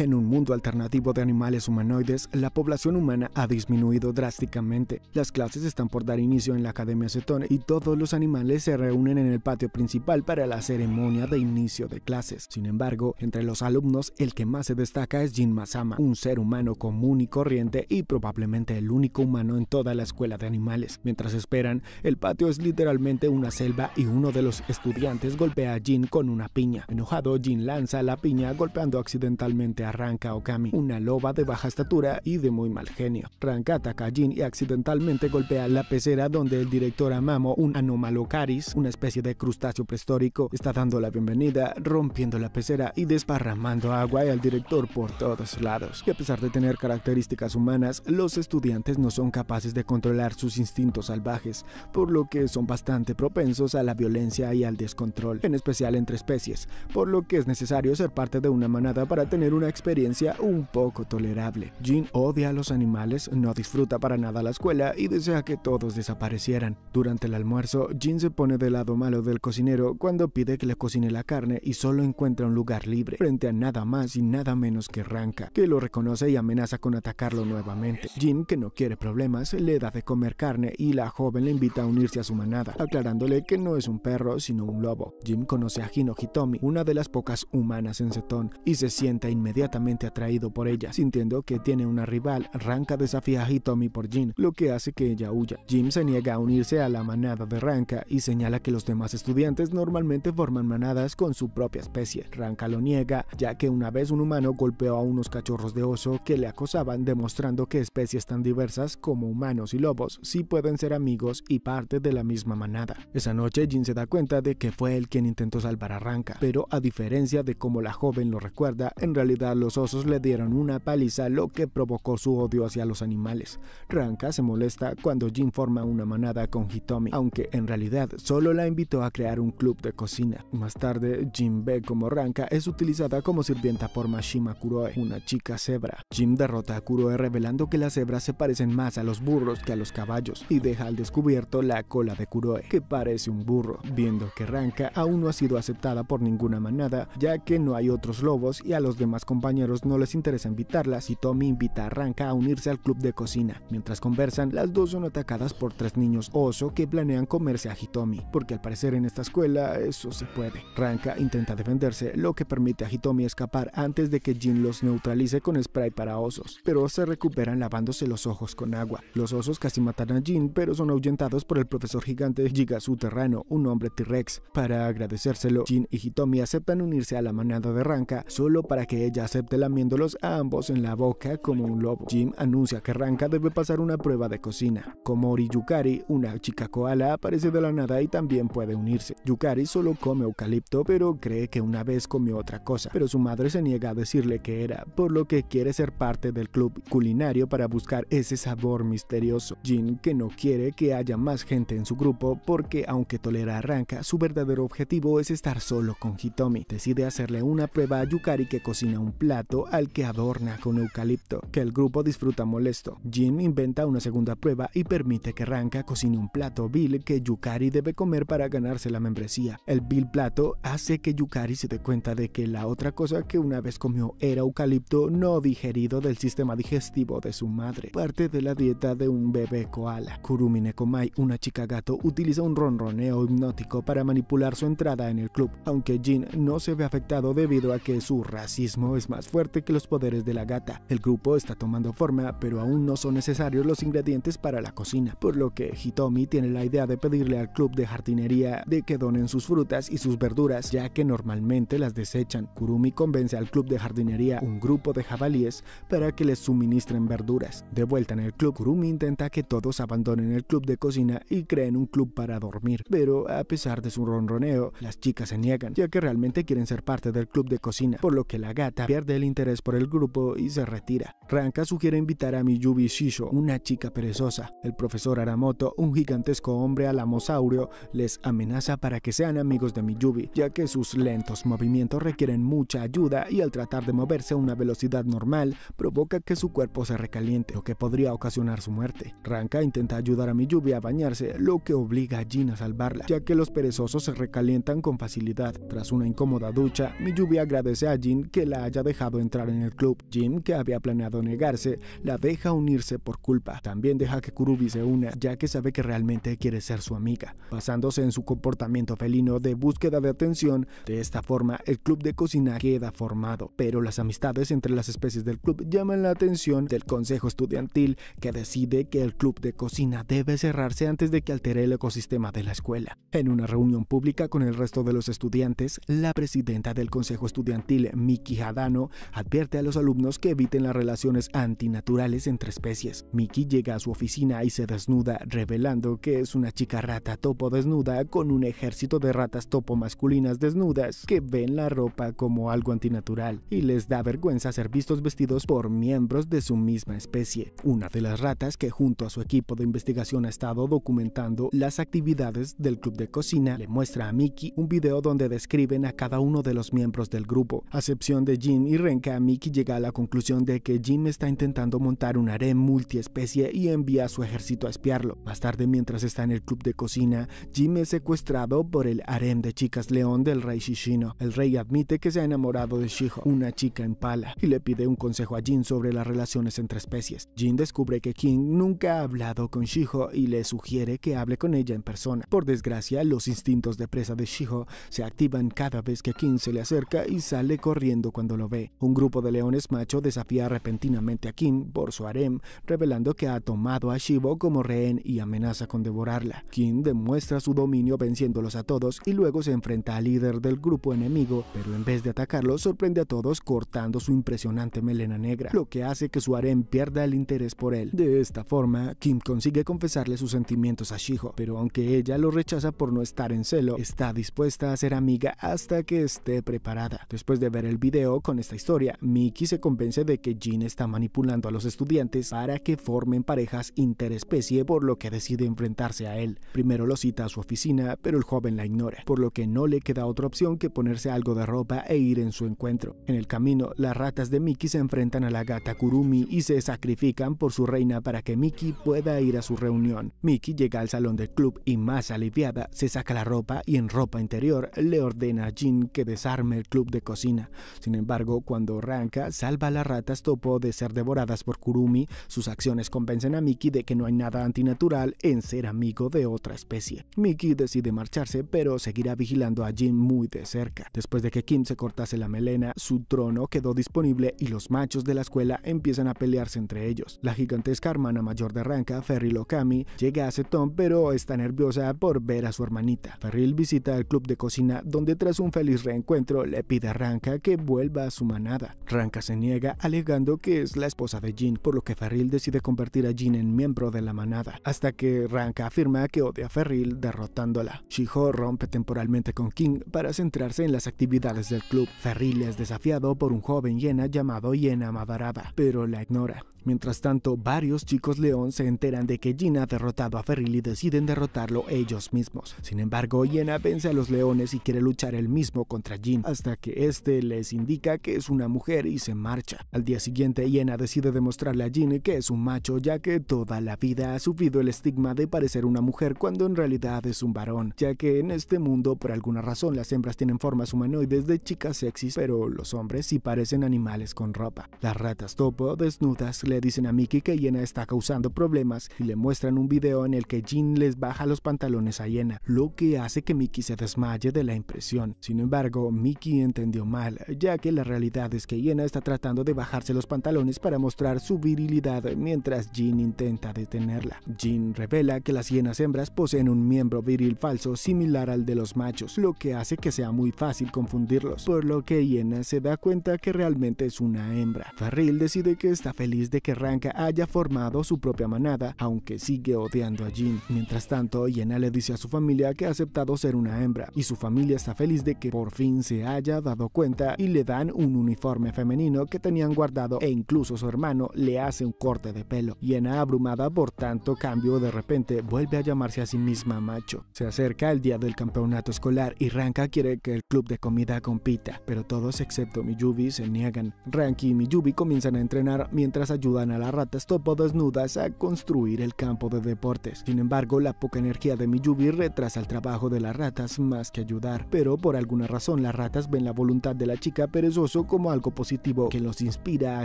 En un mundo alternativo de animales humanoides, la población humana ha disminuido drásticamente. Las clases están por dar inicio en la Academia Cetone y todos los animales se reúnen en el patio principal para la ceremonia de inicio de clases. Sin embargo, entre los alumnos, el que más se destaca es Jin Masama, un ser humano común y corriente y probablemente el único humano en toda la escuela de animales. Mientras esperan, el patio es literalmente una selva y uno de los estudiantes golpea a Jin con una piña. Enojado, Jin lanza la piña golpeando accidentalmente a arranca Ranka Okami, una loba de baja estatura y de muy mal genio. Ranka ataca a Jin y accidentalmente golpea la pecera donde el director Amamo, un anomalocaris, una especie de crustáceo prehistórico, está dando la bienvenida, rompiendo la pecera y desparramando agua al director por todos lados. Y a pesar de tener características humanas, los estudiantes no son capaces de controlar sus instintos salvajes, por lo que son bastante propensos a la violencia y al descontrol, en especial entre especies, por lo que es necesario ser parte de una manada para tener una experiencia un poco tolerable. Jim odia a los animales, no disfruta para nada la escuela y desea que todos desaparecieran. Durante el almuerzo, Jim se pone del lado malo del cocinero cuando pide que le cocine la carne y solo encuentra un lugar libre, frente a nada más y nada menos que Ranka, que lo reconoce y amenaza con atacarlo nuevamente. Jim, que no quiere problemas, le da de comer carne y la joven le invita a unirse a su manada, aclarándole que no es un perro sino un lobo. Jim conoce a Hino Hitomi, una de las pocas humanas en Zetón, y se sienta inmediatamente atraído por ella, sintiendo que tiene una rival. Ranka desafía a Hitomi por Jin, lo que hace que ella huya. Jim se niega a unirse a la manada de Ranka y señala que los demás estudiantes normalmente forman manadas con su propia especie. Ranka lo niega, ya que una vez un humano golpeó a unos cachorros de oso que le acosaban, demostrando que especies tan diversas como humanos y lobos sí pueden ser amigos y parte de la misma manada. Esa noche Jin se da cuenta de que fue él quien intentó salvar a Ranka, pero a diferencia de cómo la joven lo recuerda, en realidad los osos le dieron una paliza, lo que provocó su odio hacia los animales. Ranka se molesta cuando Jim forma una manada con Hitomi, aunque en realidad solo la invitó a crear un club de cocina. Más tarde, Jim ve como Ranka es utilizada como sirvienta por Mashima Kuroe, una chica cebra. Jim derrota a Kuroe revelando que las cebras se parecen más a los burros que a los caballos y deja al descubierto la cola de Kuroe, que parece un burro, viendo que Ranka aún no ha sido aceptada por ninguna manada, ya que no hay otros lobos y a los demás compañeros no les interesa invitarlas y Tommy invita a Ranka a unirse al club de cocina. Mientras conversan, las dos son atacadas por tres niños oso que planean comerse a Hitomi, porque al parecer en esta escuela eso se puede. Ranka intenta defenderse, lo que permite a Hitomi escapar antes de que Jin los neutralice con spray para osos, pero se recuperan lavándose los ojos con agua. Los osos casi matan a Jin, pero son ahuyentados por el profesor gigante Giga subterrano un hombre T-Rex. Para agradecérselo, Jin y Hitomi aceptan unirse a la manada de Ranka solo para que ella acepte lamiéndolos a ambos en la boca como un lobo. Jim anuncia que Ranka debe pasar una prueba de cocina. Komori Yukari, una chica koala, aparece de la nada y también puede unirse. Yukari solo come eucalipto, pero cree que una vez comió otra cosa, pero su madre se niega a decirle que era, por lo que quiere ser parte del club culinario para buscar ese sabor misterioso. Jin, que no quiere que haya más gente en su grupo, porque aunque tolera a Ranka, su verdadero objetivo es estar solo con Hitomi. Decide hacerle una prueba a Yukari que cocina un plato al que adorna con eucalipto, que el grupo disfruta molesto. Jim inventa una segunda prueba y permite que Ranka cocine un plato vil que Yukari debe comer para ganarse la membresía. El vil plato hace que Yukari se dé cuenta de que la otra cosa que una vez comió era eucalipto no digerido del sistema digestivo de su madre, parte de la dieta de un bebé koala. Kurumi Nekomai, una chica gato, utiliza un ronroneo hipnótico para manipular su entrada en el club, aunque Jin no se ve afectado debido a que su racismo es más fuerte que los poderes de la gata. El grupo está tomando forma, pero aún no son necesarios los ingredientes para la cocina, por lo que Hitomi tiene la idea de pedirle al club de jardinería de que donen sus frutas y sus verduras, ya que normalmente las desechan. Kurumi convence al club de jardinería, un grupo de jabalíes, para que les suministren verduras. De vuelta en el club, Kurumi intenta que todos abandonen el club de cocina y creen un club para dormir, pero a pesar de su ronroneo, las chicas se niegan, ya que realmente quieren ser parte del club de cocina, por lo que la gata del interés por el grupo y se retira. Ranka sugiere invitar a Miyubi Shisho, una chica perezosa. El profesor Aramoto, un gigantesco hombre alamosaurio, les amenaza para que sean amigos de Miyubi, ya que sus lentos movimientos requieren mucha ayuda y al tratar de moverse a una velocidad normal provoca que su cuerpo se recaliente, lo que podría ocasionar su muerte. Ranka intenta ayudar a Miyubi a bañarse, lo que obliga a Jin a salvarla, ya que los perezosos se recalientan con facilidad. Tras una incómoda ducha, Miyubi agradece a Jin que la haya dejado entrar en el club. Jim, que había planeado negarse, la deja unirse por culpa. También deja que Kurubi se una, ya que sabe que realmente quiere ser su amiga. Basándose en su comportamiento felino de búsqueda de atención, de esta forma el club de cocina queda formado. Pero las amistades entre las especies del club llaman la atención del consejo estudiantil, que decide que el club de cocina debe cerrarse antes de que altere el ecosistema de la escuela. En una reunión pública con el resto de los estudiantes, la presidenta del consejo estudiantil, Miki Hadano, advierte a los alumnos que eviten las relaciones antinaturales entre especies. Mickey llega a su oficina y se desnuda, revelando que es una chica rata topo desnuda con un ejército de ratas topo masculinas desnudas que ven la ropa como algo antinatural y les da vergüenza ser vistos vestidos por miembros de su misma especie. Una de las ratas que junto a su equipo de investigación ha estado documentando las actividades del club de cocina le muestra a Mickey un video donde describen a cada uno de los miembros del grupo, a excepción de Jean y Renka, Mickey llega a la conclusión de que Jim está intentando montar un harem multiespecie y envía a su ejército a espiarlo. Más tarde, mientras está en el club de cocina, Jim es secuestrado por el harem de chicas león del rey Shishino. El rey admite que se ha enamorado de Shiho, una chica en pala, y le pide un consejo a Jim sobre las relaciones entre especies. Jim descubre que King nunca ha hablado con Shiho y le sugiere que hable con ella en persona. Por desgracia, los instintos de presa de Shiho se activan cada vez que King se le acerca y sale corriendo cuando lo un grupo de leones macho desafía repentinamente a Kim por su harem, revelando que ha tomado a Shivo como rehén y amenaza con devorarla. Kim demuestra su dominio venciéndolos a todos y luego se enfrenta al líder del grupo enemigo, pero en vez de atacarlo sorprende a todos cortando su impresionante melena negra, lo que hace que su harem pierda el interés por él. De esta forma, Kim consigue confesarle sus sentimientos a Shijo, pero aunque ella lo rechaza por no estar en celo, está dispuesta a ser amiga hasta que esté preparada. Después de ver el video con esta historia, Mickey se convence de que Jin está manipulando a los estudiantes para que formen parejas interespecie, por lo que decide enfrentarse a él. Primero lo cita a su oficina, pero el joven la ignora, por lo que no le queda otra opción que ponerse algo de ropa e ir en su encuentro. En el camino, las ratas de Mickey se enfrentan a la gata Kurumi y se sacrifican por su reina para que Mickey pueda ir a su reunión. Mickey llega al salón del club y más aliviada, se saca la ropa y en ropa interior le ordena a Jin que desarme el club de cocina. Sin embargo, cuando Ranka salva a las ratas topo de ser devoradas por Kurumi, sus acciones convencen a Miki de que no hay nada antinatural en ser amigo de otra especie. Miki decide marcharse, pero seguirá vigilando a Jin muy de cerca. Después de que Kim se cortase la melena, su trono quedó disponible y los machos de la escuela empiezan a pelearse entre ellos. La gigantesca hermana mayor de Ranka, Ferril Okami, llega a Seton, pero está nerviosa por ver a su hermanita. Ferril visita el club de cocina, donde tras un feliz reencuentro le pide a Ranka que vuelva a su su manada. Ranka se niega alegando que es la esposa de Jin, por lo que Ferril decide convertir a Jin en miembro de la manada, hasta que Ranka afirma que odia a Ferril derrotándola. Shiho rompe temporalmente con King para centrarse en las actividades del club. Ferril es desafiado por un joven Yena llamado Yena Madarada, pero la ignora. Mientras tanto, varios chicos león se enteran de que Gina ha derrotado a Ferril y deciden derrotarlo ellos mismos. Sin embargo, Yena vence a los leones y quiere luchar él mismo contra Jin, hasta que este les indica que es una mujer y se marcha. Al día siguiente, Yena decide demostrarle a Jin que es un macho, ya que toda la vida ha sufrido el estigma de parecer una mujer cuando en realidad es un varón, ya que en este mundo, por alguna razón, las hembras tienen formas humanoides de chicas sexys, pero los hombres sí parecen animales con ropa. Las ratas topo, desnudas, le dicen a Mickey que Yena está causando problemas y le muestran un video en el que Jin les baja los pantalones a Yena, lo que hace que Mickey se desmaye de la impresión. Sin embargo, Mickey entendió mal, ya que la realidad es que Yena está tratando de bajarse los pantalones para mostrar su virilidad mientras Jin intenta detenerla. Jin revela que las hienas hembras poseen un miembro viril falso similar al de los machos, lo que hace que sea muy fácil confundirlos, por lo que Yena se da cuenta que realmente es una hembra. Farrell decide que está feliz de que Ranka haya formado su propia manada, aunque sigue odiando a Jin. Mientras tanto, Yena le dice a su familia que ha aceptado ser una hembra, y su familia está feliz de que por fin se haya dado cuenta y le dan un uniforme femenino que tenían guardado e incluso su hermano le hace un corte de pelo. Yena, abrumada por tanto cambio, de repente vuelve a llamarse a sí misma macho. Se acerca el día del campeonato escolar y Ranka quiere que el club de comida compita, pero todos excepto Miyubi se niegan. Ranki y Miyubi comienzan a entrenar mientras a ayudan a las ratas topo desnudas a construir el campo de deportes. Sin embargo, la poca energía de Miyubi retrasa el trabajo de las ratas más que ayudar, pero por alguna razón las ratas ven la voluntad de la chica perezoso como algo positivo que los inspira a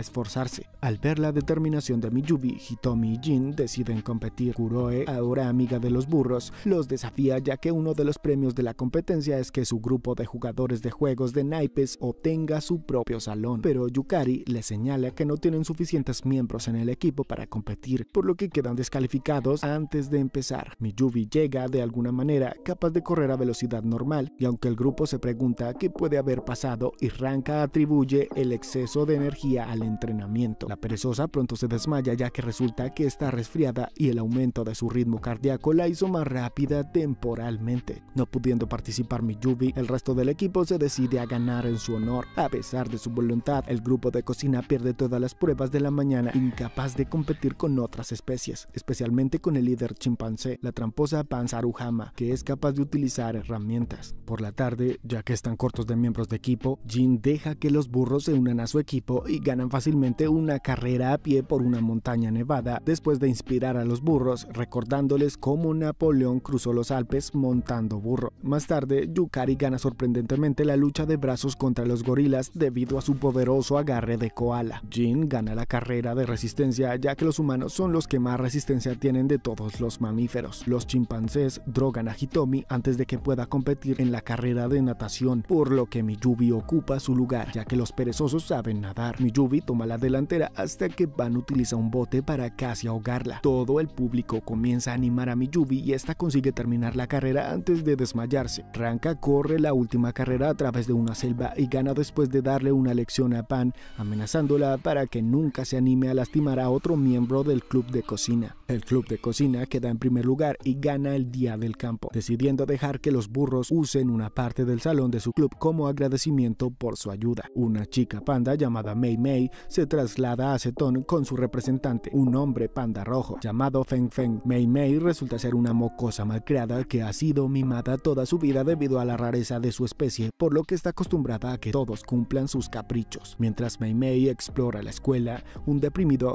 esforzarse. Al ver la determinación de Miyubi, Hitomi y Jin deciden competir. Kuroe, ahora amiga de los burros, los desafía ya que uno de los premios de la competencia es que su grupo de jugadores de juegos de naipes obtenga su propio salón, pero Yukari le señala que no tienen suficientes miembros en el equipo para competir, por lo que quedan descalificados antes de empezar. Miyubi llega de alguna manera capaz de correr a velocidad normal y aunque el grupo se pregunta qué puede haber pasado, Iranka atribuye el exceso de energía al entrenamiento. La perezosa pronto se desmaya ya que resulta que está resfriada y el aumento de su ritmo cardíaco la hizo más rápida temporalmente. No pudiendo participar Miyubi, el resto del equipo se decide a ganar en su honor. A pesar de su voluntad, el grupo de cocina pierde todas las pruebas de la mañana incapaz de competir con otras especies, especialmente con el líder chimpancé, la tramposa Panzarujama, que es capaz de utilizar herramientas. Por la tarde, ya que están cortos de miembros de equipo, Jin deja que los burros se unan a su equipo y ganan fácilmente una carrera a pie por una montaña nevada después de inspirar a los burros recordándoles cómo Napoleón cruzó los Alpes montando burro. Más tarde, Yukari gana sorprendentemente la lucha de brazos contra los gorilas debido a su poderoso agarre de koala. Jin gana la carrera de resistencia, ya que los humanos son los que más resistencia tienen de todos los mamíferos. Los chimpancés drogan a Hitomi antes de que pueda competir en la carrera de natación, por lo que Miyubi ocupa su lugar, ya que los perezosos saben nadar. Miyubi toma la delantera hasta que Pan utiliza un bote para casi ahogarla. Todo el público comienza a animar a Miyubi y esta consigue terminar la carrera antes de desmayarse. Ranka corre la última carrera a través de una selva y gana después de darle una lección a Pan, amenazándola para que nunca se anime a lastimar a otro miembro del club de cocina. El club de cocina queda en primer lugar y gana el día del campo, decidiendo dejar que los burros usen una parte del salón de su club como agradecimiento por su ayuda. Una chica panda llamada Mei Mei se traslada a Seton con su representante, un hombre panda rojo llamado Feng Feng. Mei Mei resulta ser una mocosa malcriada que ha sido mimada toda su vida debido a la rareza de su especie, por lo que está acostumbrada a que todos cumplan sus caprichos. Mientras Mei Mei explora la escuela, un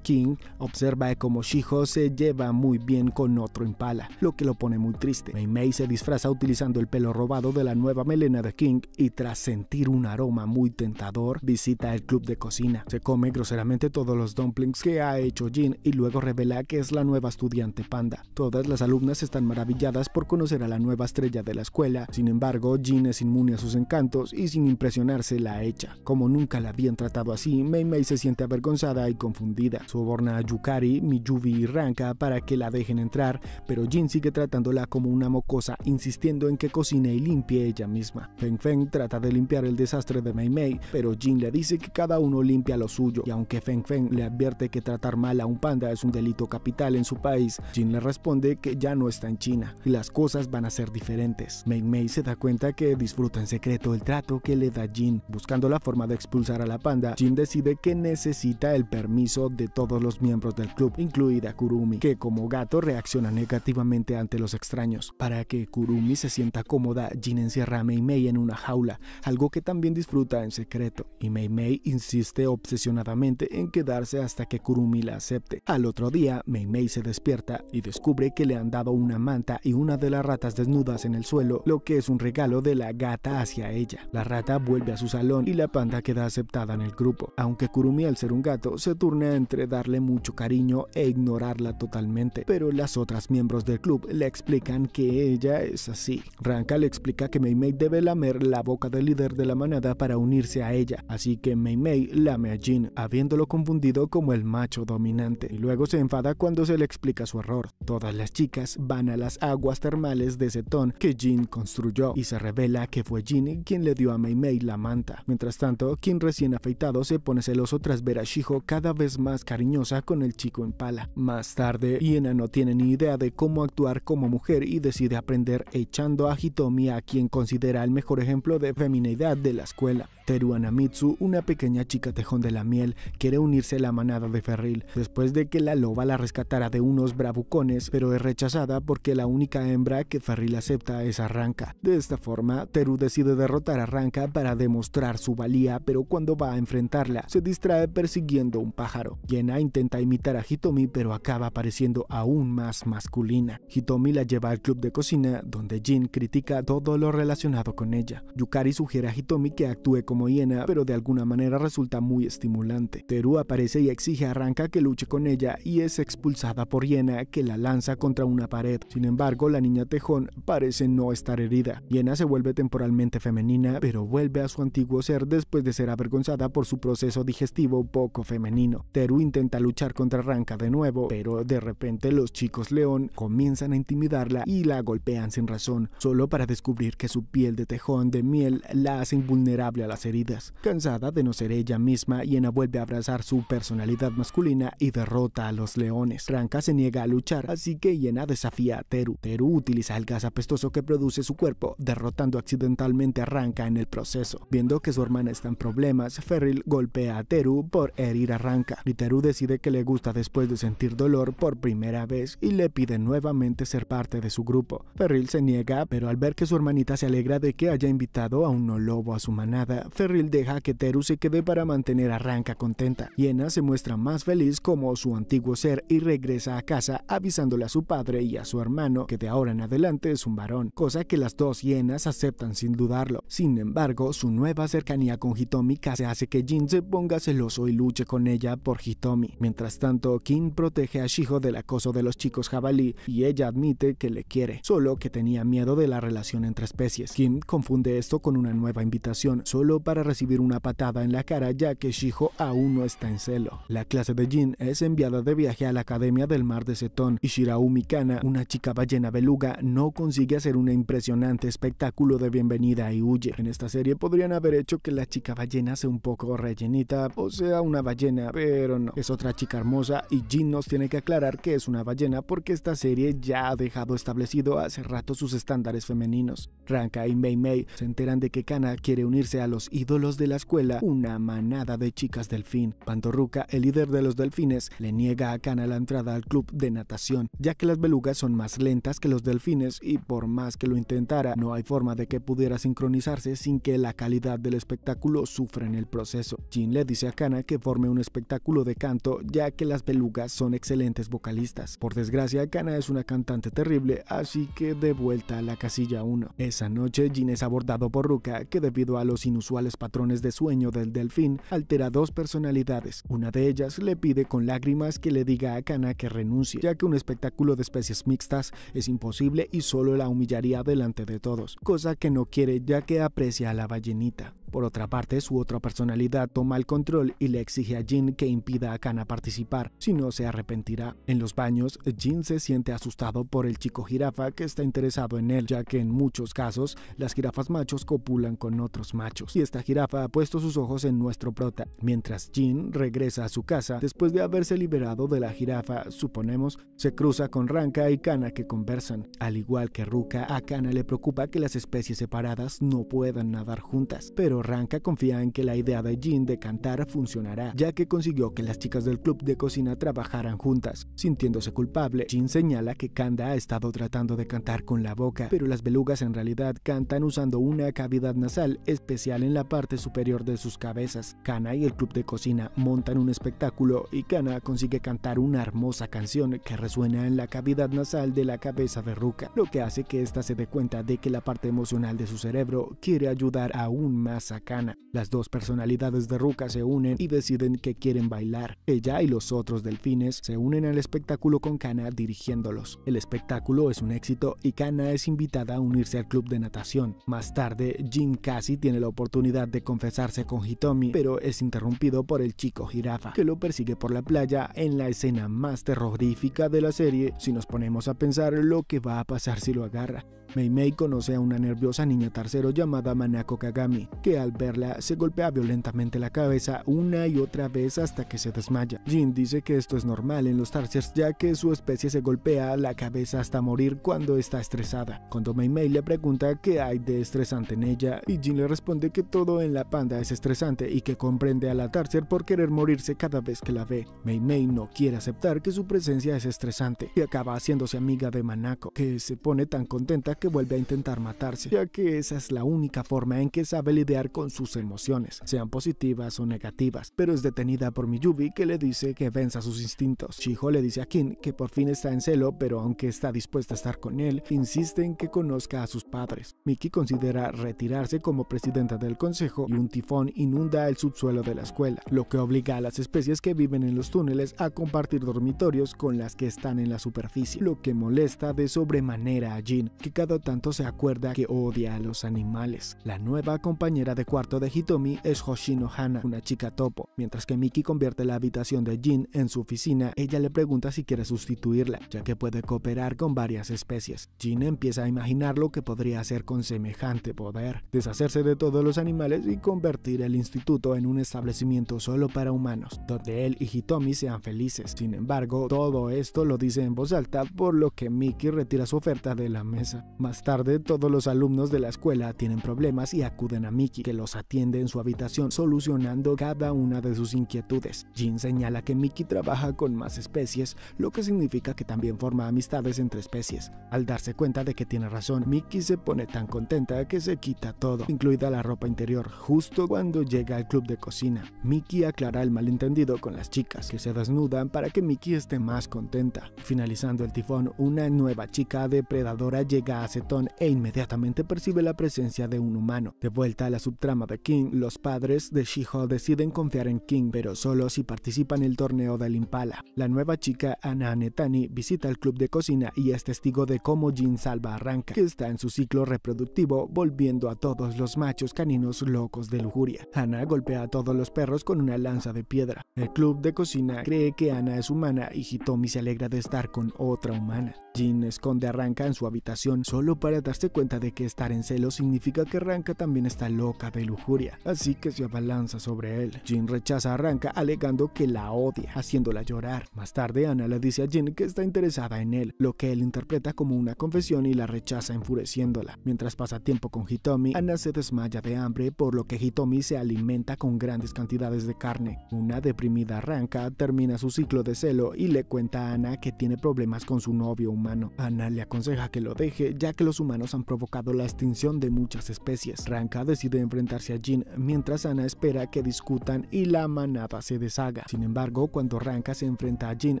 King observa cómo Shijo se lleva muy bien con otro impala, lo que lo pone muy triste. Mei Mei se disfraza utilizando el pelo robado de la nueva melena de King y tras sentir un aroma muy tentador, visita el club de cocina. Se come groseramente todos los dumplings que ha hecho Jin y luego revela que es la nueva estudiante panda. Todas las alumnas están maravilladas por conocer a la nueva estrella de la escuela, sin embargo, Jin es inmune a sus encantos y sin impresionarse la echa. Como nunca la habían tratado así, Mei Mei se siente avergonzada y confundida Soborna a Yukari, Miyubi y Ranka para que la dejen entrar, pero Jin sigue tratándola como una mocosa, insistiendo en que cocine y limpie ella misma. Feng Feng trata de limpiar el desastre de Mei Mei, pero Jin le dice que cada uno limpia lo suyo, y aunque Feng Feng le advierte que tratar mal a un panda es un delito capital en su país, Jin le responde que ya no está en China, y las cosas van a ser diferentes. Mei Mei se da cuenta que disfruta en secreto el trato que le da Jin. Buscando la forma de expulsar a la panda, Jin decide que necesita el permiso de todos los miembros del club, incluida Kurumi, que como gato reacciona negativamente ante los extraños. Para que Kurumi se sienta cómoda, Jin encierra a Mei Mei en una jaula, algo que también disfruta en secreto, y Mei Mei insiste obsesionadamente en quedarse hasta que Kurumi la acepte. Al otro día, Mei Mei se despierta y descubre que le han dado una manta y una de las ratas desnudas en el suelo, lo que es un regalo de la gata hacia ella. La rata vuelve a su salón y la panda queda aceptada en el grupo, aunque Kurumi al ser un gato se turna entre darle mucho cariño e ignorarla totalmente, pero las otras miembros del club le explican que ella es así. Ranka le explica que Mei debe lamer la boca del líder de la manada para unirse a ella, así que Mei Mei lame a Jin, habiéndolo confundido como el macho dominante, y luego se enfada cuando se le explica su error. Todas las chicas van a las aguas termales de cetón que Jin construyó, y se revela que fue Jin quien le dio a Mei la manta. Mientras tanto, quien recién afeitado se pone celoso tras ver a Shijo cada vez es más cariñosa con el chico en pala. Más tarde, Iena no tiene ni idea de cómo actuar como mujer y decide aprender echando a Hitomi a quien considera el mejor ejemplo de feminidad de la escuela. Teru Anamitsu, una pequeña chica tejón de la miel, quiere unirse a la manada de Ferril después de que la loba la rescatara de unos bravucones, pero es rechazada porque la única hembra que Ferril acepta es Arranca. De esta forma, Teru decide derrotar a Arranca para demostrar su valía, pero cuando va a enfrentarla, se distrae persiguiendo un pájaro. Yena intenta imitar a Hitomi, pero acaba pareciendo aún más masculina. Hitomi la lleva al club de cocina, donde Jin critica todo lo relacionado con ella. Yukari sugiere a Hitomi que actúe con como hiena, pero de alguna manera resulta muy estimulante. Teru aparece y exige a Ranka que luche con ella y es expulsada por hiena que la lanza contra una pared. Sin embargo, la niña tejón parece no estar herida. Hiena se vuelve temporalmente femenina, pero vuelve a su antiguo ser después de ser avergonzada por su proceso digestivo poco femenino. Teru intenta luchar contra Ranka de nuevo, pero de repente los chicos león comienzan a intimidarla y la golpean sin razón, solo para descubrir que su piel de tejón de miel la hace invulnerable a las heridas. Cansada de no ser ella misma, Yena vuelve a abrazar su personalidad masculina y derrota a los leones. Ranka se niega a luchar, así que Yena desafía a Teru. Teru utiliza el gas apestoso que produce su cuerpo, derrotando accidentalmente a Ranka en el proceso. Viendo que su hermana está en problemas, Ferril golpea a Teru por herir a Ranka. Y Teru decide que le gusta después de sentir dolor por primera vez y le pide nuevamente ser parte de su grupo. Ferril se niega, pero al ver que su hermanita se alegra de que haya invitado a un no lobo a su manada, Ferril deja que Teru se quede para mantener a Ranka contenta. Yena se muestra más feliz como su antiguo ser y regresa a casa avisándole a su padre y a su hermano que de ahora en adelante es un varón, cosa que las dos hienas aceptan sin dudarlo. Sin embargo, su nueva cercanía con Hitomi casi hace que Jin se ponga celoso y luche con ella por Hitomi. Mientras tanto, Kim protege a Shijo del acoso de los chicos jabalí y ella admite que le quiere, solo que tenía miedo de la relación entre especies. Kim confunde esto con una nueva invitación, solo para recibir una patada en la cara ya que Shijo aún no está en celo. La clase de Jin es enviada de viaje a la Academia del Mar de Setón y Shiraumi Kana, una chica ballena beluga, no consigue hacer un impresionante espectáculo de bienvenida y huye. En esta serie podrían haber hecho que la chica ballena sea un poco rellenita o sea una ballena, pero no. Es otra chica hermosa y Jin nos tiene que aclarar que es una ballena porque esta serie ya ha dejado establecido hace rato sus estándares femeninos. Ranka y Mei Mei se enteran de que Kana quiere unirse a los ídolos de la escuela, una manada de chicas delfín. Ruka, el líder de los delfines, le niega a Kana la entrada al club de natación, ya que las belugas son más lentas que los delfines y por más que lo intentara, no hay forma de que pudiera sincronizarse sin que la calidad del espectáculo sufra en el proceso. Jin le dice a Kana que forme un espectáculo de canto, ya que las belugas son excelentes vocalistas. Por desgracia, Kana es una cantante terrible, así que de vuelta a la casilla 1. Esa noche, Jin es abordado por Ruka, que debido a los inusuales patrones de sueño del delfín altera dos personalidades. Una de ellas le pide con lágrimas que le diga a Kana que renuncie, ya que un espectáculo de especies mixtas es imposible y solo la humillaría delante de todos, cosa que no quiere ya que aprecia a la ballenita. Por otra parte, su otra personalidad toma el control y le exige a Jin que impida a Kana participar, si no se arrepentirá. En los baños, Jin se siente asustado por el chico jirafa que está interesado en él, ya que en muchos casos las jirafas machos copulan con otros machos, y esta jirafa ha puesto sus ojos en nuestro prota. Mientras Jin regresa a su casa, después de haberse liberado de la jirafa, suponemos, se cruza con Ranka y Kana que conversan. Al igual que Ruka, a Kana le preocupa que las especies separadas no puedan nadar juntas, pero arranca confía en que la idea de Jin de cantar funcionará, ya que consiguió que las chicas del club de cocina trabajaran juntas. Sintiéndose culpable, Jin señala que Kanda ha estado tratando de cantar con la boca, pero las belugas en realidad cantan usando una cavidad nasal especial en la parte superior de sus cabezas. Kana y el club de cocina montan un espectáculo y Kana consigue cantar una hermosa canción que resuena en la cavidad nasal de la cabeza de Ruka, lo que hace que ésta se dé cuenta de que la parte emocional de su cerebro quiere ayudar aún más a Kana. Las dos personalidades de Ruka se unen y deciden que quieren bailar. Ella y los otros delfines se unen al espectáculo con Kana dirigiéndolos. El espectáculo es un éxito y Kana es invitada a unirse al club de natación. Más tarde, Jin casi tiene la oportunidad de confesarse con Hitomi, pero es interrumpido por el chico jirafa, que lo persigue por la playa en la escena más terrorífica de la serie si nos ponemos a pensar lo que va a pasar si lo agarra. Mei Mei conoce a una nerviosa niña tercero llamada Manako Kagami, que al verla se golpea violentamente la cabeza una y otra vez hasta que se desmaya. Jin dice que esto es normal en los Tarsiers ya que su especie se golpea la cabeza hasta morir cuando está estresada. Cuando Mei Mei le pregunta qué hay de estresante en ella, y Jin le responde que todo en la panda es estresante y que comprende a la Tarsier por querer morirse cada vez que la ve. Mei Mei no quiere aceptar que su presencia es estresante y acaba haciéndose amiga de Manako, que se pone tan contenta que vuelve a intentar matarse, ya que esa es la única forma en que sabe lidiar con sus emociones, sean positivas o negativas, pero es detenida por Miyubi que le dice que venza sus instintos. Shijo le dice a Kin que por fin está en celo, pero aunque está dispuesta a estar con él, insiste en que conozca a sus padres. Miki considera retirarse como presidenta del consejo y un tifón inunda el subsuelo de la escuela, lo que obliga a las especies que viven en los túneles a compartir dormitorios con las que están en la superficie, lo que molesta de sobremanera a Jin, que cada tanto se acuerda que odia a los animales. La nueva compañera de cuarto de Hitomi es Hoshino Hana, una chica topo. Mientras que Miki convierte la habitación de Jin en su oficina, ella le pregunta si quiere sustituirla, ya que puede cooperar con varias especies. Jin empieza a imaginar lo que podría hacer con semejante poder, deshacerse de todos los animales y convertir el instituto en un establecimiento solo para humanos, donde él y Hitomi sean felices. Sin embargo, todo esto lo dice en voz alta, por lo que Miki retira su oferta de la mesa. Más tarde, todos los alumnos de la escuela tienen problemas y acuden a Mickey, que los atiende en su habitación, solucionando cada una de sus inquietudes. Jin señala que Mickey trabaja con más especies, lo que significa que también forma amistades entre especies. Al darse cuenta de que tiene razón, Mickey se pone tan contenta que se quita todo, incluida la ropa interior, justo cuando llega al club de cocina. Mickey aclara el malentendido con las chicas, que se desnudan para que Mickey esté más contenta. Finalizando el tifón, una nueva chica depredadora llega a Acetón e inmediatamente percibe la presencia de un humano. De vuelta a la subtrama de King, los padres de Shiho deciden confiar en King, pero solo si participa en el torneo del Impala. La nueva chica, Ana Anetani, visita el club de cocina y es testigo de cómo Jin salva a Ranka, que está en su ciclo reproductivo, volviendo a todos los machos caninos locos de lujuria. Ana golpea a todos los perros con una lanza de piedra. El club de cocina cree que Ana es humana y Hitomi se alegra de estar con otra humana. Jin esconde a Ranka en su habitación, solo para darse cuenta de que estar en celo significa que Ranka también está loca de lujuria, así que se abalanza sobre él. Jin rechaza a Ranka alegando que la odia, haciéndola llorar. Más tarde, Ana le dice a Jin que está interesada en él, lo que él interpreta como una confesión y la rechaza enfureciéndola. Mientras pasa tiempo con Hitomi, Ana se desmaya de hambre, por lo que Hitomi se alimenta con grandes cantidades de carne. Una deprimida Ranka termina su ciclo de celo y le cuenta a Ana que tiene problemas con su novio humano. Ana le aconseja que lo deje, que los humanos han provocado la extinción de muchas especies. Ranka decide enfrentarse a Jin, mientras Ana espera que discutan y la manada se deshaga. Sin embargo, cuando Ranka se enfrenta a Jin,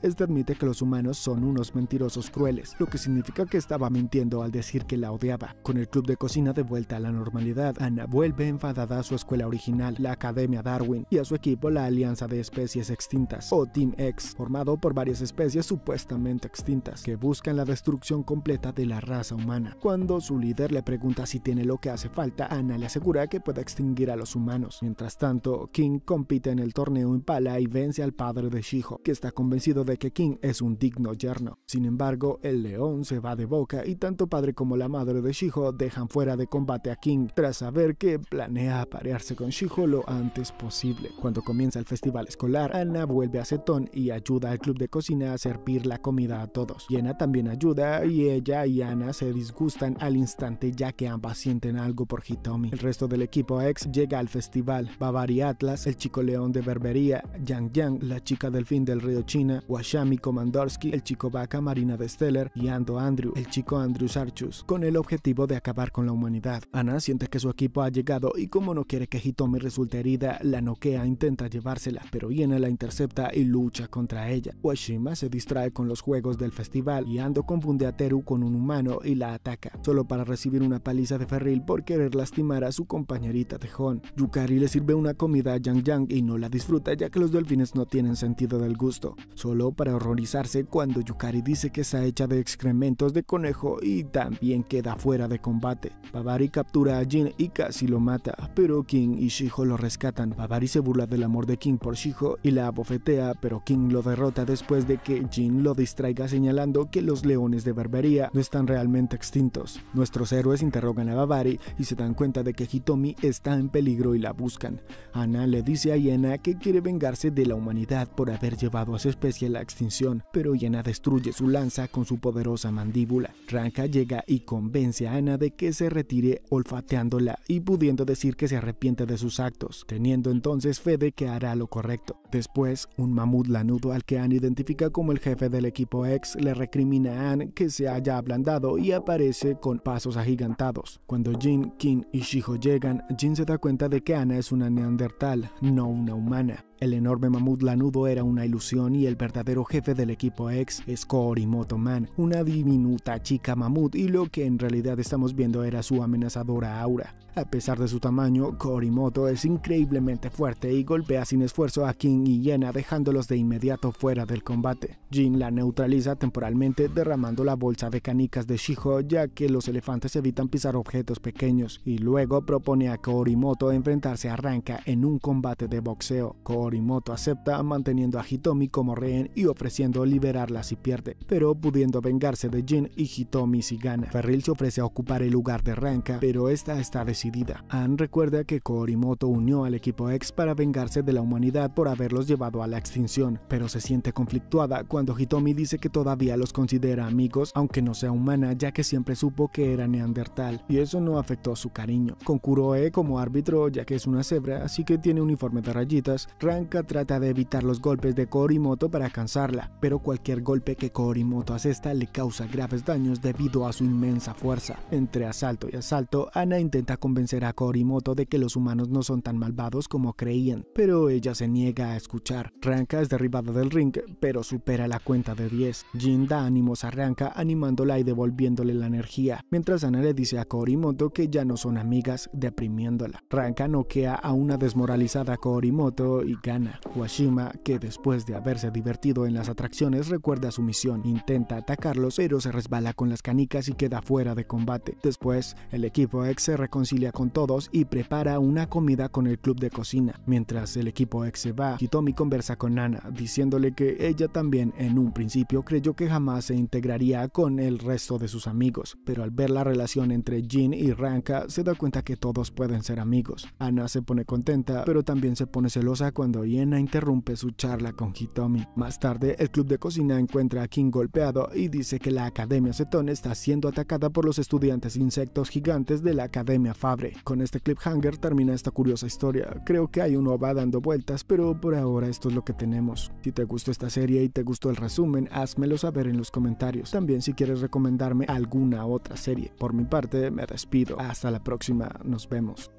este admite que los humanos son unos mentirosos crueles, lo que significa que estaba mintiendo al decir que la odiaba. Con el club de cocina de vuelta a la normalidad, Ana vuelve enfadada a su escuela original, la Academia Darwin, y a su equipo la Alianza de Especies Extintas, o Team X, formado por varias especies supuestamente extintas, que buscan la destrucción completa de la raza humana. Cuando su líder le pregunta si tiene lo que hace falta, Ana le asegura que puede extinguir a los humanos. Mientras tanto, King compite en el torneo Impala y vence al padre de Shijo, que está convencido de que King es un digno yerno. Sin embargo, el león se va de boca y tanto padre como la madre de Shijo dejan fuera de combate a King tras saber que planea aparearse con Shijo lo antes posible. Cuando comienza el festival escolar, Ana vuelve a Setón y ayuda al club de cocina a servir la comida a todos. Yena también ayuda y ella y Ana se disgustan al instante ya que ambas sienten algo por Hitomi. El resto del equipo ex llega al festival. Bavaria Atlas, el chico león de Berbería, Yang Yang, la chica delfín del río China, Washami Komandorsky, el chico vaca Marina de Steller y Ando Andrew, el chico Andrew Sarchus, con el objetivo de acabar con la humanidad. Ana siente que su equipo ha llegado y como no quiere que Hitomi resulte herida, la noquea intenta llevársela, pero Yena la intercepta y lucha contra ella. Washima se distrae con los juegos del festival y Ando confunde a Teru con un humano y la ataca, solo para recibir una paliza de Ferril por querer lastimar a su compañerita Tejón. Yukari le sirve una comida a Yang Yang y no la disfruta ya que los delfines no tienen sentido del gusto, solo para horrorizarse cuando Yukari dice que está hecha de excrementos de conejo y también queda fuera de combate. Babari captura a Jin y casi lo mata, pero King y Shiho lo rescatan. Babari se burla del amor de King por Shiho y la abofetea, pero King lo derrota después de que Jin lo distraiga señalando que los leones de Barbería no están realmente extintos. Nuestros héroes interrogan a Bavari y se dan cuenta de que Hitomi está en peligro y la buscan. Ana le dice a Yena que quiere vengarse de la humanidad por haber llevado a su especie a la extinción, pero Yena destruye su lanza con su poderosa mandíbula. Ranka llega y convence a Ana de que se retire olfateándola y pudiendo decir que se arrepiente de sus actos, teniendo entonces fe de que hará lo correcto. Después, un mamut lanudo al que Ana identifica como el jefe del equipo ex le recrimina a Ana que se haya ablandado y a aparece con pasos agigantados. Cuando Jin, Kim y Shijo llegan, Jin se da cuenta de que Ana es una neandertal, no una humana. El enorme mamut lanudo era una ilusión y el verdadero jefe del equipo ex es Korimoto Man, una diminuta chica mamut y lo que en realidad estamos viendo era su amenazadora aura. A pesar de su tamaño, Korimoto es increíblemente fuerte y golpea sin esfuerzo a King y Yena dejándolos de inmediato fuera del combate. Jin la neutraliza temporalmente derramando la bolsa de canicas de Shijo, ya que los elefantes evitan pisar objetos pequeños y luego propone a Korimoto enfrentarse a Ranka en un combate de boxeo. Korimoto acepta manteniendo a Hitomi como rehén y ofreciendo liberarla si pierde, pero pudiendo vengarse de Jin y Hitomi si gana. Ferril se ofrece a ocupar el lugar de Ranka, pero esta está decidida. Anne recuerda que Korimoto unió al equipo X para vengarse de la humanidad por haberlos llevado a la extinción, pero se siente conflictuada cuando Hitomi dice que todavía los considera amigos, aunque no sea humana, ya que siempre supo que era neandertal, y eso no afectó su cariño. Con Kuroe como árbitro, ya que es una cebra, así que tiene uniforme de rayitas, Ranka trata de evitar los golpes de Korimoto para cansarla, pero cualquier golpe que Korimoto asesta le causa graves daños debido a su inmensa fuerza. Entre asalto y asalto, Ana intenta convencer a Korimoto de que los humanos no son tan malvados como creían, pero ella se niega a escuchar. Ranka es derribada del ring, pero supera la cuenta de 10. Jin da ánimos a Ranka animándola y devolviéndole la energía, mientras Ana le dice a Korimoto que ya no son amigas, deprimiéndola. Ranka noquea a una desmoralizada Korimoto y Gana. Washima, que después de haberse divertido en las atracciones, recuerda su misión, intenta atacarlos, pero se resbala con las canicas y queda fuera de combate. Después, el equipo X se reconcilia con todos y prepara una comida con el club de cocina. Mientras el equipo X se va, Hitomi conversa con Nana, diciéndole que ella también en un principio creyó que jamás se integraría con el resto de sus amigos, pero al ver la relación entre Jin y Ranka, se da cuenta que todos pueden ser amigos. Ana se pone contenta, pero también se pone celosa cuando y Ena interrumpe su charla con Hitomi. Más tarde, el club de cocina encuentra a King golpeado y dice que la Academia Zetón está siendo atacada por los estudiantes insectos gigantes de la Academia Fabre. Con este cliphanger termina esta curiosa historia. Creo que hay uno va dando vueltas, pero por ahora esto es lo que tenemos. Si te gustó esta serie y te gustó el resumen, házmelo saber en los comentarios. También si quieres recomendarme alguna otra serie. Por mi parte, me despido. Hasta la próxima, nos vemos.